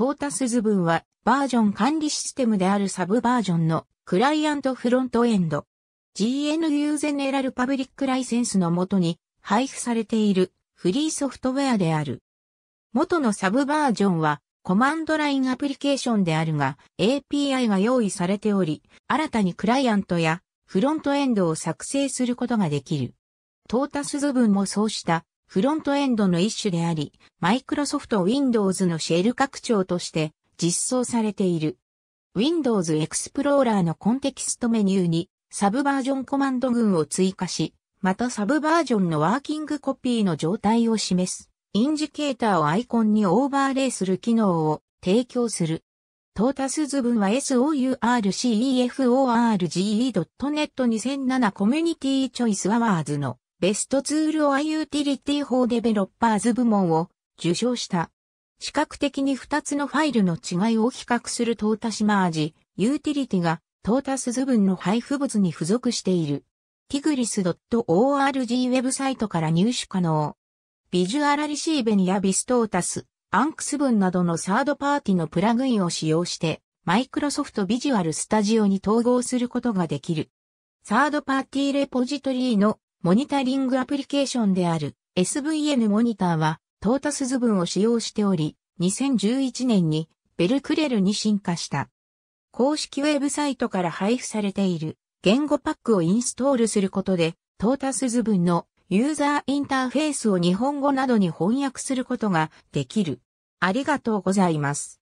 トータスズ分はバージョン管理システムであるサブバージョンのクライアントフロントエンド GNU ゼネラルパブリックライセンスのもとに配布されているフリーソフトウェアである。元のサブバージョンはコマンドラインアプリケーションであるが API が用意されており、新たにクライアントやフロントエンドを作成することができる。トータス図分もそうしたフロントエンドの一種であり、マイクロソフト Windows のシェル拡張として実装されている。Windows Explorer のコンテキストメニューにサブバージョンコマンド群を追加し、またサブバージョンのワーキングコピーの状態を示す、インジケーターをアイコンにオーバーレイする機能を提供する。トータスズ分は sourceforge.net 2007コミュニティチョイスアワーズのベストツールオアユーティリティ法デベロッパーズ部門を受賞した。視覚的に2つのファイルの違いを比較するトータシマージ、ユーティリティがトータス図分の配布物に付属している。tigris.org ウェブサイトから入手可能。ビジュアラリシーベニアビストータス、アンクス分などのサードパーティのプラグインを使用して、マイクロソフトビジュアルスタジオに統合することができる。サードパーティレポジトリーのモニタリングアプリケーションである SVN モニターはトータスズ分を使用しており、2011年にベルクレルに進化した。公式ウェブサイトから配布されている言語パックをインストールすることで、トータスズ分のユーザーインターフェースを日本語などに翻訳することができる。ありがとうございます。